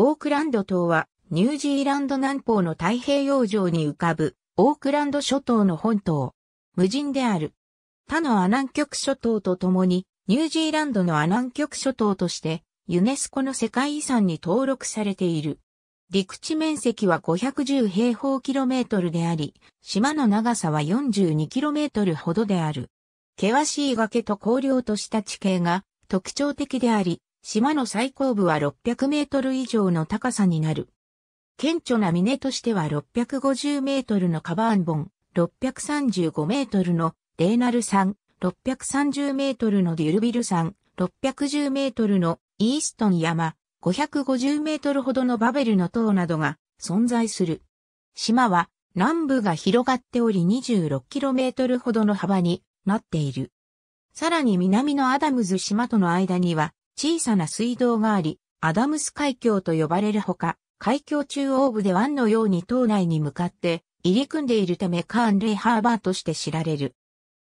オークランド島はニュージーランド南方の太平洋上に浮かぶオークランド諸島の本島。無人である。他のア南極諸島と共にニュージーランドのア南極諸島としてユネスコの世界遺産に登録されている。陸地面積は510平方キロメートルであり、島の長さは42キロメートルほどである。険しい崖と荒涼とした地形が特徴的であり、島の最高部は600メートル以上の高さになる。顕著な峰としては650メートルのカバーンボン、635メートルのレーナル山、630メートルのデュルビル山、610メートルのイーストン山、550メートルほどのバベルの塔などが存在する。島は南部が広がっており2 6トルほどの幅になっている。さらに南のアダムズ島との間には小さな水道があり、アダムス海峡と呼ばれるほか、海峡中央部で湾のように島内に向かって入り組んでいるためカーンレイハーバーとして知られる。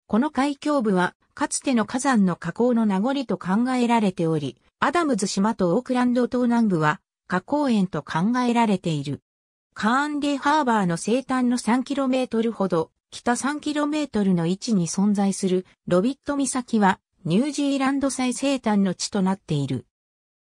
この海峡部は、かつての火山の火口の名残と考えられており、アダムズ島とオークランド島南部は火口園と考えられている。カーンレイハーバーの西端の 3km ほど、北 3km の位置に存在するロビット岬はニュージーランド最西端の地となっている。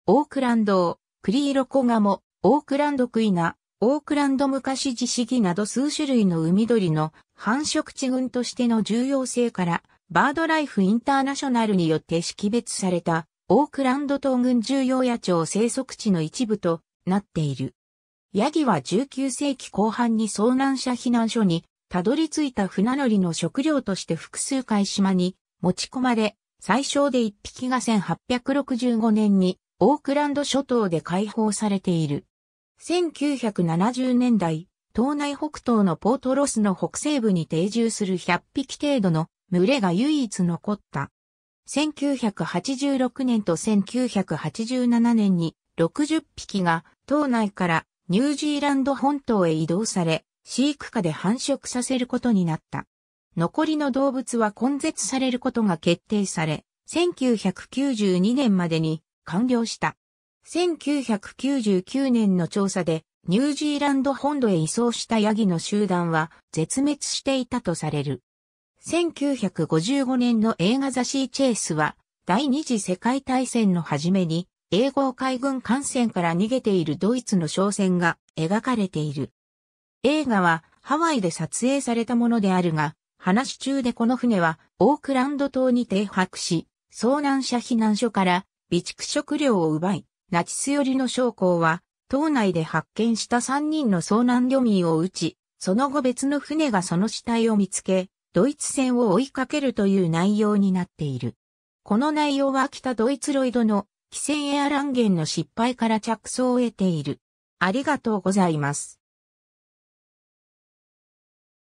オークランド、クリーロコガモ、オークランドクイナ、オークランド昔地シギなど数種類の海鳥の繁殖地群としての重要性から、バードライフインターナショナルによって識別された、オークランド島群重要野鳥生息地の一部となっている。ヤギは19世紀後半に遭難者避難所にたどり着いた船乗りの食料として複数回島に持ち込まれ、最小で1匹が1865年にオークランド諸島で解放されている。1970年代、島内北東のポートロスの北西部に定住する100匹程度の群れが唯一残った。1986年と1987年に60匹が島内からニュージーランド本島へ移動され、飼育下で繁殖させることになった。残りの動物は根絶されることが決定され、1992年までに完了した。1999年の調査で、ニュージーランド本土へ移送したヤギの集団は絶滅していたとされる。1955年の映画雑誌チェイスは、第二次世界大戦の初めに、英語海軍艦船から逃げているドイツの商船が描かれている。映画はハワイで撮影されたものであるが、話中でこの船は、オークランド島に停泊し、遭難者避難所から備蓄食料を奪い、ナチス寄りの将校は、島内で発見した3人の遭難漁民を撃ち、その後別の船がその死体を見つけ、ドイツ船を追いかけるという内容になっている。この内容は北ドイツロイドの汽船エアランゲンの失敗から着想を得ている。ありがとうございます。